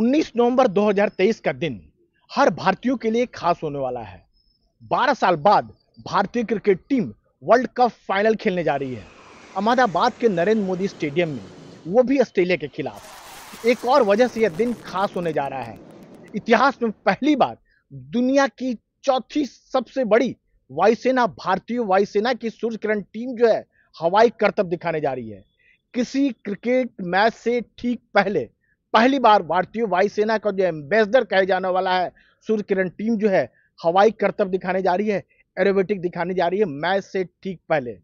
19 नवंबर 2023 का दिन हर भारतीयों के लिए खास होने वाला है 12 साल बाद भारतीय cricket team world cup final खेलने जा रही है अहमदाबाद के नरेंद्र मोदी स्टेडियम में वो भी ऑस्ट्रेलिया के खिलाफ एक और वजह से यह दिन खास होने जा रहा है इतिहास में पहली बार दुनिया की चौथी सबसे बड़ी वायुसेना भारतीय वायुसेना की सूर्य किरण टीम जो है हवाई करतब दिखाने जा रही है किसी क्रिकेट मैच से ठीक पहले पहली बार भारतीय वायुसेना का जो एम्बेसडर कहे जाने वाला है सूर्य किरण टीम जो है हवाई कर्तव्य दिखाने जा रही है एरोबेटिक दिखाने जा रही है मैच से ठीक पहले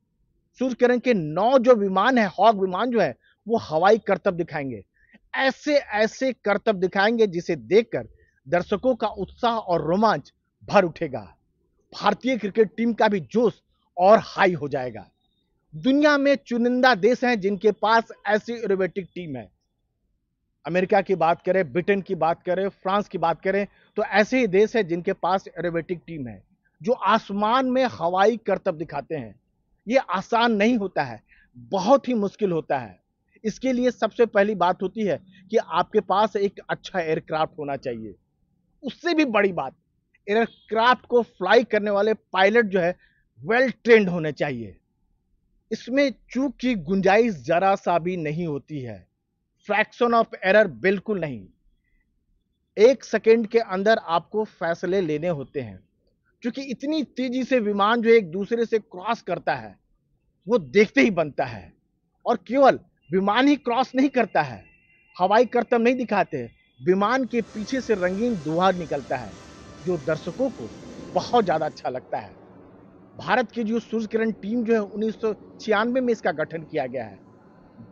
सूर्य किरण के नौ जो विमान है हॉक विमान जो है वो हवाई करतब दिखाएंगे ऐसे ऐसे कर्तव्य दिखाएंगे जिसे देखकर दर्शकों का उत्साह और रोमांच भर उठेगा भारतीय क्रिकेट टीम का भी जोश और हाई हो जाएगा दुनिया में चुनिंदा देश हैं जिनके पास ऐसी एरोबेटिक टीम है अमेरिका की बात करें ब्रिटेन की बात करें फ्रांस की बात करें तो ऐसे ही देश है जिनके पास एरोबेटिक टीम है जो आसमान में हवाई करतब दिखाते हैं ये आसान नहीं होता है बहुत ही मुश्किल होता है इसके लिए सबसे पहली बात होती है कि आपके पास एक अच्छा एयरक्राफ्ट होना चाहिए उससे भी बड़ी बात एयरक्राफ्ट को फ्लाई करने वाले पायलट जो है वेल ट्रेंड होने चाहिए इसमें चूक की गुंजाइश ज़रा सा भी नहीं होती है फ्रैक्शन ऑफ एरर बिल्कुल नहीं एक सेकेंड के अंदर आपको फैसले लेने होते हैं क्योंकि इतनी तेजी से विमान जो एक दूसरे से क्रॉस करता है वो देखते ही बनता है और केवल विमान ही क्रॉस नहीं करता है हवाई करतब नहीं दिखाते विमान के पीछे से रंगीन दुहार निकलता है जो दर्शकों को बहुत ज़्यादा अच्छा लगता है भारत की जो सूर्य किरण टीम जो है उन्नीस में इसका गठन किया गया है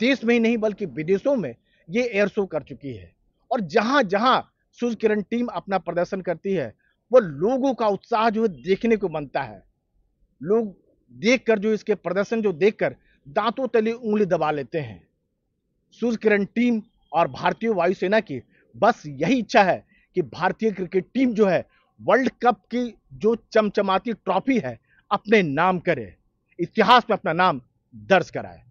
देश में ही नहीं बल्कि विदेशों में ये एयर शो कर चुकी है और जहां जहां सूर्य किरण टीम अपना प्रदर्शन करती है वो लोगों का उत्साह जो है देखने को बनता है लोग देखकर जो इसके प्रदर्शन जो देखकर दांतों तले उंगली दबा लेते हैं सूर्य किरण टीम और भारतीय वायुसेना की बस यही इच्छा है कि भारतीय क्रिकेट टीम जो है वर्ल्ड कप की जो चमचमाती ट्रॉफी है अपने नाम करे इतिहास में अपना नाम दर्ज कराए